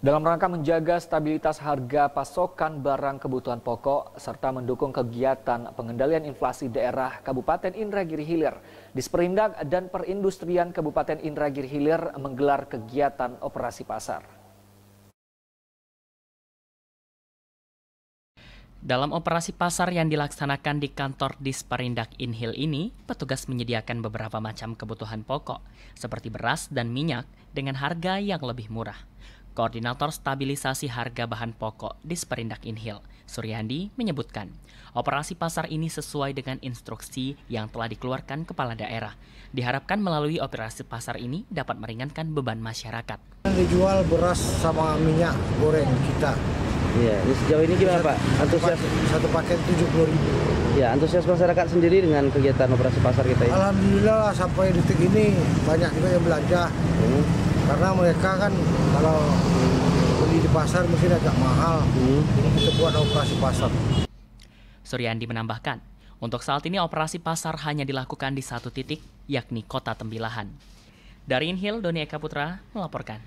Dalam rangka menjaga stabilitas harga pasokan barang kebutuhan pokok serta mendukung kegiatan pengendalian inflasi daerah Kabupaten Indragiri Hilir, Disperindak dan Perindustrian Kabupaten Indragiri Hilir menggelar kegiatan operasi pasar. Dalam operasi pasar yang dilaksanakan di kantor Disperindak Inhil ini, petugas menyediakan beberapa macam kebutuhan pokok, seperti beras dan minyak, dengan harga yang lebih murah. Koordinator Stabilisasi Harga Bahan Pokok di Sperindak Inhil, Suryandi, menyebutkan, operasi pasar ini sesuai dengan instruksi yang telah dikeluarkan kepala daerah. Diharapkan melalui operasi pasar ini dapat meringankan beban masyarakat. Dijual beras sama minyak goreng kita. Iya, sejauh ini gimana Pak? Antusias satu paket tujuh puluh ribu. Ya, antusias masyarakat sendiri dengan kegiatan operasi pasar kita ini. Alhamdulillah sampai detik ini banyak juga yang belanja. Hmm karena mereka kan kalau beli di pasar mungkin agak mahal ini hmm. jadi kita buat operasi pasar Suryandi menambahkan untuk saat ini operasi pasar hanya dilakukan di satu titik yakni kota Tembilahan dari Inhil Doni Eka Putra melaporkan